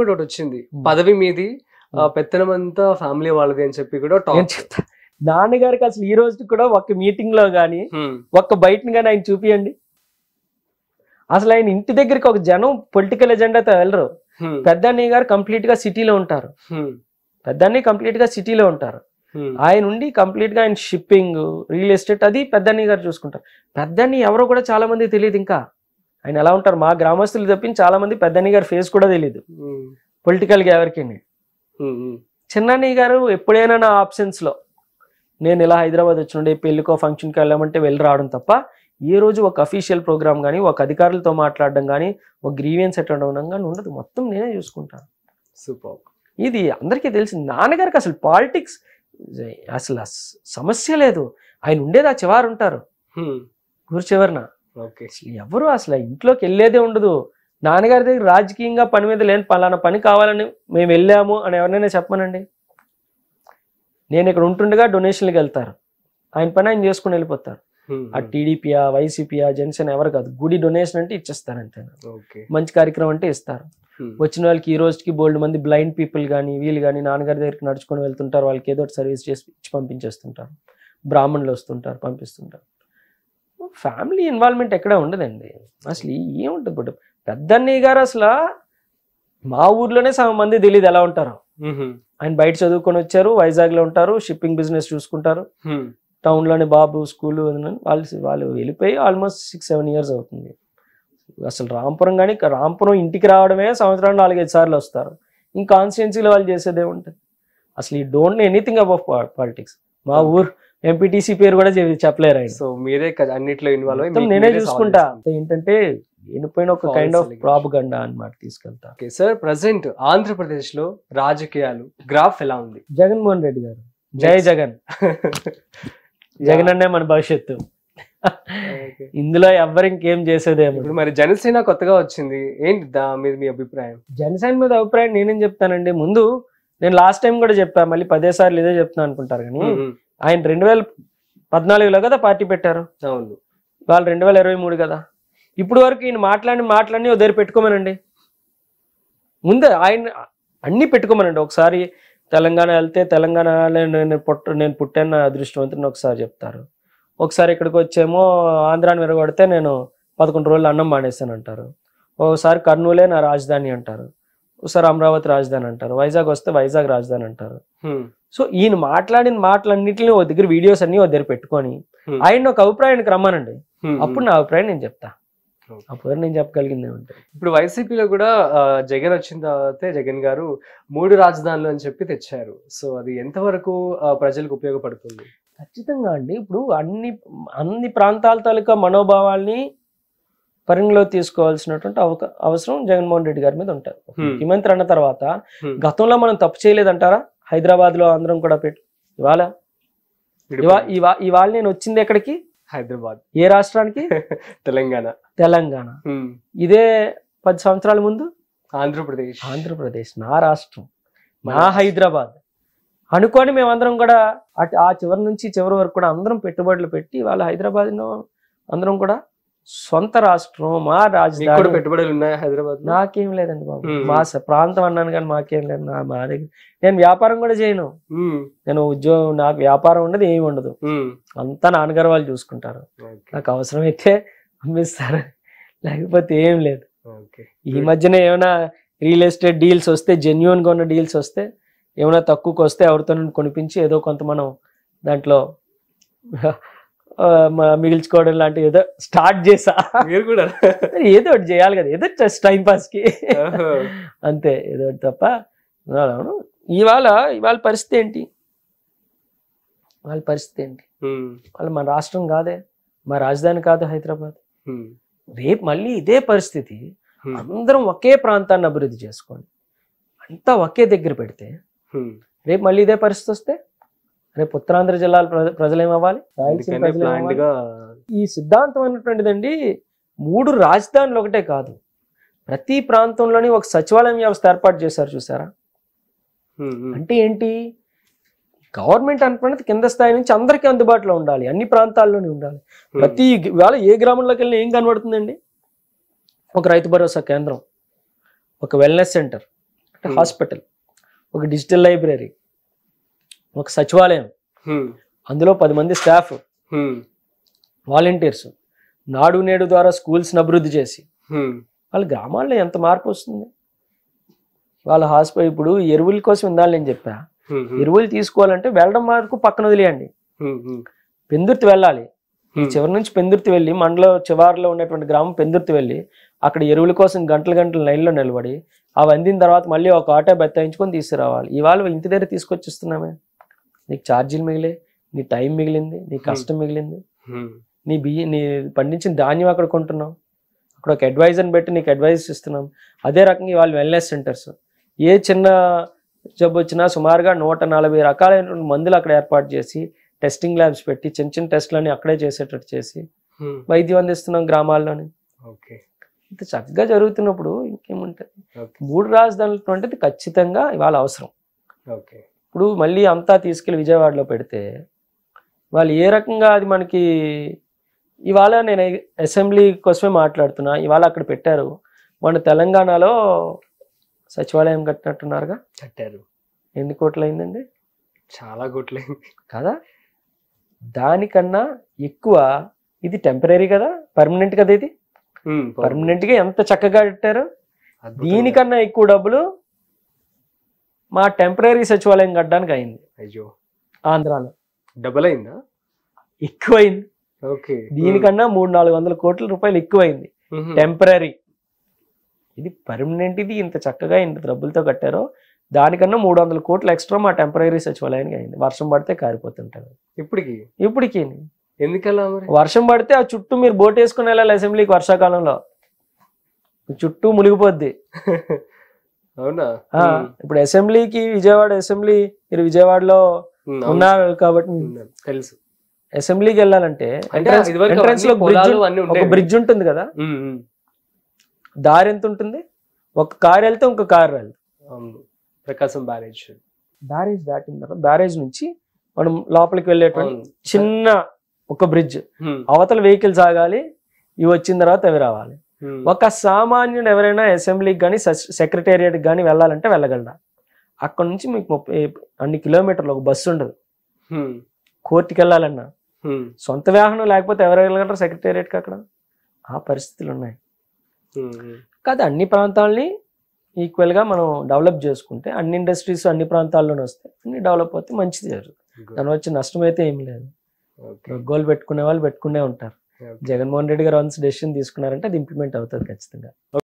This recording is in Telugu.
కూడా ఒకటి వచ్చింది పదవి మీది పెత్తనమంతా ఫ్యామిలీ వాళ్ళది అని చెప్పి కూడా టాక్ చెప్తా నాన్నగారికి అసలు ఈ రోజు కూడా ఒక్క మీటింగ్ లో గానీ ఒక్క బయటని గాని ఆయన చూపియండి అసలు ఆయన ఇంటి దగ్గరికి ఒక జనం పొలిటికల్ ఎజెండాతో వెళ్ళరు పెద్దన్నయ్య గారు కంప్లీట్ గా సిటీలో ఉంటారు పెద్దన్నయ్య కంప్లీట్ గా సిటీలో ఉంటారు ఆయన ఉండి కంప్లీట్ గా ఆయన షిప్పింగ్ రియల్ ఎస్టేట్ అది పెద్దన్నయ్య గారు చూసుకుంటారు పెద్దన్నయ్య ఎవరో కూడా చాలా మంది తెలియదు ఇంకా ఆయన ఎలా ఉంటారు మా గ్రామస్తులు తప్పించి చాలా మంది అన్నయ్య గారు ఫేస్ కూడా తెలియదు పొలిటికల్ గా ఎవరికి చిన్నన్నయ్య గారు ఎప్పుడైనా నా ఆప్షన్స్లో నేను ఇలా హైదరాబాద్ వచ్చినుండే పెళ్లికో ఫంక్షన్కి వెళ్ళామంటే వెళ్ళి రావడం తప్ప ఏ రోజు ఒక అఫీషియల్ ప్రోగ్రామ్ కానీ ఒక అధికారులతో మాట్లాడడం కానీ ఒక గ్రీవియన్స్ అటెండ్ అవ్వడం కానీ ఉండదు మొత్తం నేనే చూసుకుంటాను సూపర్ ఇది అందరికీ తెలిసి నాన్నగారికి అసలు పాలిటిక్స్ అసలు సమస్య లేదు ఆయన ఉండేది ఆ చివరు ఉంటారు గురు చివరినా ఎవరు అసలు ఇంట్లోకి వెళ్ళేదే ఉండదు నాన్నగారి దగ్గర రాజకీయంగా పని మీద లేని పలానా పని కావాలని మేము వెళ్ళాము అని ఎవరినైనా చెప్పమనండి నేను ఇక్కడ ఉంటుండగా డొనేషన్లకు వెళ్తారు ఆయన పని ఆయన చేసుకుని వెళ్ళిపోతారు ఆ టీడీపీయా వైసీపీయా జనసేన ఎవరు కాదు గుడి డొనేషన్ అంటే ఇచ్చేస్తారు అంతే మంచి కార్యక్రమం అంటే ఇస్తారు వచ్చిన వాళ్ళకి ఈ రోజుకి బోల్డ్ మంది బ్లైండ్ పీపుల్ కానీ వీళ్ళు కానీ నాన్నగారి దగ్గరికి నడుచుకొని వెళ్తుంటారు వాళ్ళకి ఏదో సర్వీస్ చేసి ఇచ్చి పంపించేస్తుంటారు బ్రాహ్మణులు వస్తుంటారు పంపిస్తుంటారు ఫ్యామిలీ ఇన్వాల్వ్మెంట్ ఎక్కడ ఉండదండి అసలు ఏముంటుంది పెద్ద పెద్దన్నయ్య గారు అసలు మా ఊర్లోనే సగం మంది తెలియదు ఎలా ఉంటారు ఆయన బయట చదువుకొని వచ్చారు వైజాగ్ లో ఉంటారు షిప్పింగ్ బిజినెస్ చూసుకుంటారు టౌన్ లోని బాబు స్కూల్ వాళ్ళు వాళ్ళు వెళ్ళిపోయి ఆల్మోస్ట్ సిక్స్ సెవెన్ ఇయర్స్ అవుతుంది అసలు రాంపురం కానీ రాంపురం ఇంటికి రావడమే సంవత్సరానికి నాలుగైదు సార్లు వస్తారు ఇంకా కాన్స్టిట్యున్సీలో వాళ్ళు చేసేదే ఏముంటుంది అసలు ఈ డోంట్ ఎనీథింగ్ అబౌ పాలిటిక్స్ మా ఊరు ఎంపీటీసీ పేరు కూడా చెప్పలేరు ఆయన సో మీరే అన్నిట్లో ఇన్వాల్వ్ అయ్యి నేనే చూసుకుంటా ఏంటంటే ఎండిపోయిన ఒక కైండ్ ఆఫ్ గండ అనమాట తీసుకెళ్తా ఓకే సార్ ప్రజెంట్ ఆంధ్రప్రదేశ్ లో రాజకీయాలు గ్రాఫ్ ఎలా ఉంది జగన్మోహన్ రెడ్డి గారు జై జగన్ జగన్ అన్నే మన భవిష్యత్తు ఇందులో ఎవరు ఇంకేం చేసేదేమో ఇప్పుడు మరి జనసేన కొత్తగా వచ్చింది ఏంటి దాని మీద మీ అభిప్రాయం జనసేన మీద అభిప్రాయం నేనేం చెప్తానండి ముందు నేను లాస్ట్ టైం కూడా చెప్పా మళ్ళీ పదేసార్లు ఇదే చెప్తున్నాను అనుకుంటారు కానీ ఆయన రెండు వేల పద్నాలుగులో కదా పార్టీ పెట్టారు అవును వాళ్ళు రెండు వేల ఇరవై మూడు కదా ఇప్పుడు వరకు ఈయన మాట్లాడి మాటలన్నీ దగ్గర పెట్టుకోమనండి ముందే ఆయన అన్నీ పెట్టుకోమనండి ఒకసారి తెలంగాణ వెళ్తే తెలంగాణలో నేను పుట్ట నేను పుట్టాను నా అదృష్టవంతుని ఒకసారి చెప్తారు ఒకసారి ఇక్కడికి వచ్చేమో ఆంధ్రాన్ని విరగొడితే నేను పదకొండు రోజులు అన్నం మానేశాను అంటారు ఒకసారి కర్నూలే నా రాజధాని అంటారు ఒకసారి అమరావతి రాజధాని అంటారు వైజాగ్ వస్తే వైజాగ్ రాజధాని అంటారు సో ఈయన మాట్లాడిన మాటలన్నింటినీ ఓ దగ్గర వీడియోస్ అన్ని ఓ దగ్గర పెట్టుకొని ఆయన ఒక అభిప్రాయానికి రమ్మానండి అప్పుడు నా అభిప్రాయం నేను చెప్తా అప్పుడు నేను చెప్పగలిగింది ఏమంటే ఇప్పుడు వైసీపీలో కూడా జగన్ వచ్చిన తర్వాత జగన్ గారు మూడు రాజధానులు అని చెప్పి తెచ్చారు సో అది ఎంతవరకు ప్రజలకు ఉపయోగపడుతుంది ఖచ్చితంగా అండి ఇప్పుడు అన్ని అన్ని ప్రాంతాల తాలూకా మనోభావాల్ని పరిగణలో తీసుకోవాల్సినటువంటి అవకా అవసరం జగన్మోహన్ రెడ్డి గారి మీద ఉంటారు ముఖ్యమంత్రి అన్న తర్వాత గతంలో మనం తప్పు చేయలేదంటారా హైదరాబాద్ లో అందరం కూడా పెట్టు ఇవాళ ఇవాళ నేను వచ్చింది ఎక్కడికి హైదరాబాద్ ఏ రాష్ట్రానికి తెలంగాణ తెలంగాణ ఇదే పది సంవత్సరాల ముందు ఆంధ్రప్రదేశ్ ఆంధ్రప్రదేశ్ నా రాష్ట్రం నా హైదరాబాద్ అనుకోని మేమందరం కూడా ఆ చివరి నుంచి చివరి వరకు కూడా అందరం పెట్టుబడులు పెట్టి వాళ్ళ హైదరాబాద్లో అందరం కూడా సొంత రాష్ట్రం మా రాజధాని పెట్టుబడులు ఉన్నాయా హైదరాబాద్ నాకేం లేదండి బాబు మా ప్రాంతం అన్నాను కానీ మాకేం లేదు నా మా దగ్గర నేను వ్యాపారం కూడా చేయను నేను ఉద్యోగం నాకు వ్యాపారం ఉండదు ఏమి ఉండదు అంతా నాన్నగారు వాళ్ళు చూసుకుంటారు నాకు అవసరం అయితే అమ్మిస్తారు లేకపోతే ఏం లేదు ఈ మధ్యన ఏమైనా రియల్ ఎస్టేట్ డీల్స్ వస్తే జెన్యున్ గా ఉన్న డీల్స్ వస్తే ఏమైనా తక్కువకి వస్తే ఎవరితో కొనిపించి ఏదో కొంత మనం దాంట్లో మిగిల్చుకోవడం లాంటి ఏదో స్టార్ట్ చేసా మీరు కూడా ఏదో ఒకటి చేయాలి కదా ఏదో జస్ట్ టైం కి అంతే ఏదో ఒకటి తప్ప ఇవాళ ఇవాళ పరిస్థితి ఏంటి వాళ్ళ పరిస్థితి ఏంటి వాళ్ళు మన రాష్ట్రం కాదే మా రాజధాని కాదు హైదరాబాద్ రేపు మళ్ళీ ఇదే పరిస్థితి అందరం ఒకే ప్రాంతాన్ని అభివృద్ధి చేసుకోండి అంతా ఒకే దగ్గర పెడితే రేపు మళ్ళీ ఇదే పరిస్థితి వస్తే రేపు ఉత్తరాంధ్ర జిల్లాల ప్రజలు ఏమవ్వాలి రాయలసీమ ప్రజలు ఈ సిద్ధాంతం అన్నటువంటిదండి మూడు రాజధానులు ఒకటే కాదు ప్రతి ప్రాంతంలోని ఒక సచివాలయం వ్యవస్థ ఏర్పాటు చేశారు చూసారా అంటే ఏంటి గవర్నమెంట్ అనుకున్నది కింద స్థాయి నుంచి అందరికీ అందుబాటులో ఉండాలి అన్ని ప్రాంతాల్లోనే ఉండాలి ప్రతి వేళ ఏ గ్రామంలోకి వెళ్ళినా ఏం కనబడుతుందండి ఒక రైతు భరోసా కేంద్రం ఒక వెల్నెస్ సెంటర్ అంటే హాస్పిటల్ ఒక డిజిటల్ లైబ్రరీ ఒక సచివాలయం అందులో పది మంది స్టాఫ్ వాలంటీర్స్ నాడు నేడు ద్వారా స్కూల్స్ అభివృద్ధి చేసి వాళ్ళ గ్రామాల్లో ఎంత మార్పు వస్తుంది వాళ్ళ హాస్పిటల్ ఇప్పుడు ఎరువుల కోసం ఇందాలి నేను చెప్పా ఎరువులు తీసుకోవాలంటే వెళ్ళడం వరకు పక్కన వదిలేయండి పెందుర్తి వెళ్ళాలి చివరి నుంచి పెందుర్తి వెళ్ళి మండలం చివరిలో ఉన్నటువంటి గ్రామం పెందుర్తి వెళ్ళి అక్కడ ఎరువుల కోసం గంటల గంటల లైన్లో నిలబడి అవి అందిన తర్వాత మళ్ళీ ఒక ఆటో బెత్తాయించుకొని తీసుకురావాలి ఇవాళ ఇంటి దగ్గర తీసుకొచ్చిస్తున్నామే నీకు ఛార్జీలు మిగిలే నీ టైం మిగిలింది నీ కష్టం మిగిలింది నీ బియ్య నీ పండించిన ధాన్యం అక్కడ కొంటున్నాం అక్కడ ఒక అడ్వైజర్ని బట్టి నీకు అడ్వైస్ ఇస్తున్నాం అదే రకంగా ఇవాళ వెల్నెస్ సెంటర్స్ ఏ చిన్న జబ్బు వచ్చినా సుమారుగా నూట నలభై రకాలైన మందులు అక్కడ ఏర్పాటు చేసి టెస్టింగ్ ల్యాబ్స్ పెట్టి చిన్న చిన్న టెస్ట్లని అక్కడే చేసేటట్టు చేసి వైద్యం అందిస్తున్నాం గ్రామాల్లోని ఇంత చక్కగా జరుగుతున్నప్పుడు ఇంకేముంటుంది మూడు రాజధానులు అంటే ఖచ్చితంగా ఇవాళ అవసరం ఓకే ఇప్పుడు మళ్ళీ అంతా తీసుకెళ్ళి విజయవాడలో పెడితే వాళ్ళు ఏ రకంగా అది మనకి ఇవాళ నేను అసెంబ్లీ కోసమే మాట్లాడుతున్నా ఇవాళ అక్కడ పెట్టారు మన తెలంగాణలో సచివాలయం కట్టినట్టున్నారుగా కట్టారు ఎన్ని కోట్లయిందండి చాలా కోట్లయింది కదా దానికన్నా ఎక్కువ ఇది టెంపరీ కదా పర్మనెంట్ కదా ఇది పర్మనెంట్ గా ఎంత చక్కగా కట్టారు దీనికన్నా ఎక్కువ డబ్బులు మా టెంపరీ సచివాలయం కట్టడానికి అయింది అయ్యో ఆంధ్రాలో డబుల్ అయిందా ఎక్కువైంది ఓకే దీనికన్నా మూడు నాలుగు వందల కోట్ల రూపాయలు ఎక్కువైంది టెంపరీ ఇది పర్మనెంట్ ఇది ఇంత చక్కగా ఇంత డబ్బులతో కట్టారో దానికన్నా మూడు వందల కోట్లు ఎక్స్ట్రా మా టెంపరీ సచివాలయానికి అయింది వర్షం పడితే కారిపోతుంటారు ఇప్పటికి ఇప్పటికి ఎందుకలా వర్షం పడితే ఆ చుట్టూ మీరు బోట్ వేసుకుని వెళ్ళాలి అసెంబ్లీకి వర్షాకాలంలో చుట్టూ మునిగిపోద్ది అవునా ఇప్పుడు అసెంబ్లీకి విజయవాడ అసెంబ్లీ మీరు విజయవాడలో ఉన్నారు కాబట్టి తెలుసు అసెంబ్లీకి వెళ్ళాలంటే ఎంట్రెన్స్ లో ఒక బ్రిడ్జ్ ఉంటుంది కదా దారి ఎంత ఉంటుంది ఒక కార్ వెళ్తే ఇంకో కార్ వెళ్తాం ప్రకాశం బ్యారేజ్ బ్యారేజ్ దాటిన తర్వాత బ్యారేజ్ నుంచి మనం లోపలికి వెళ్ళేటువంటి చిన్న ఒక బ్రిడ్జ్ అవతల వెహికల్స్ ఆగాలి ఇవి వచ్చిన తర్వాత అవి రావాలి Hmm. ఒక సామాన్యుడు ఎవరైనా అసెంబ్లీకి కానీ సెక్రటేరియట్కి కానీ వెళ్ళాలంటే వెళ్ళగలరా అక్కడ నుంచి మీకు ముప్పై అన్ని కిలోమీటర్లు ఒక బస్సు ఉండదు hmm. కోర్టుకి వెళ్ళాలన్నా hmm. సొంత వాహనం లేకపోతే ఎవరు సెక్రటేరియట్ సెక్రటేరియట్కి అక్కడ ఆ పరిస్థితులు ఉన్నాయి కాదు అన్ని ప్రాంతాలని ఈక్వల్గా మనం డెవలప్ చేసుకుంటే అన్ని ఇండస్ట్రీస్ అన్ని ప్రాంతాల్లోనే వస్తాయి అన్ని డెవలప్ అవుతే మంచిది జరుగుతుంది దాని వచ్చి నష్టం అయితే ఏం లేదు గోల్ పెట్టుకునే వాళ్ళు పెట్టుకునే ఉంటారు జగన్మోహన్ రెడ్డి గారు వన్స్ డెసిషన్ తీసుకున్నారంటే అది ఇంప్లిమెంట్ అవుతుంది ఖచ్చితంగా